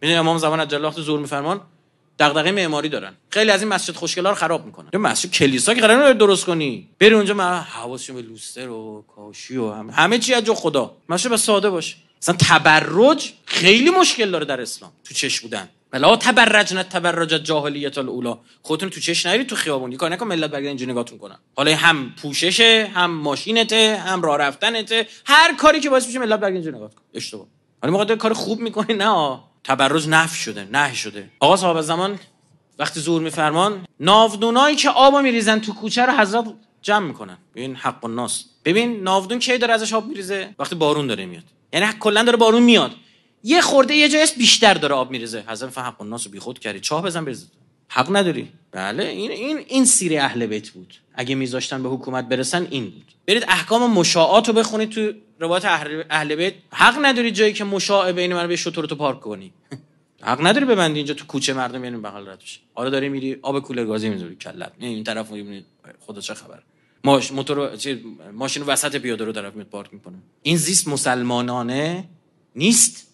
میدونی امام زمان از الله زور میفرمان دغدغه معماری دارن خیلی از این مسجد خوشگلا رو خراب میکنن یه مسجد کلیسا که قرار درست کنی بری اونجا ما حواسشون به لوستر و کاشی و همه همه چی از جو خدا مسجد با ساده باشه مثلا تبرج خیلی مشکل داره در اسلام تو چش بودن بلا نه تبرج جاهلیت الاولا خودتون تو چش نری تو خیابون کار نکن ملت برگردن اینجا نگاهتون کنن حالا هم پوششه هم ماشینته هم راه رفتنته هر کاری که باعث میشه ملت برگردن اینجا نگاه کن اشتباه حالا کار خوب میکنی نه تبرز نف شده نه شده آقا صاحب زمان وقتی زور میفرمان ناودونایی که آب میریزن تو کوچه رو حضرت جمع میکنن ببین حق الناس ببین ناودون کی داره ازش آب میریزه وقتی بارون داره میاد یعنی کلا داره بارون میاد یه خورده یه جایش بیشتر داره آب میریزه حضرت فهم حق الناس رو بیخود کردی چاه بزن بریز حق نداری بله این این این سیر اهل بیت بود اگه میذاشتن به حکومت برسن این بود برید احکام مشاعات رو بخونید تو روایت اهل بیت حق نداری جایی که مشاع بین من به تو پارک کنی حق نداری ببندی اینجا تو کوچه مردم یعنی بغل رد بشه آره داری میری آب کوله گازی میذاری کلت نه این طرف خدا چه خبر ماش موتور ماشین وسط پیاده رو طرف میاد پارک میکنه این زیست مسلمانانه نیست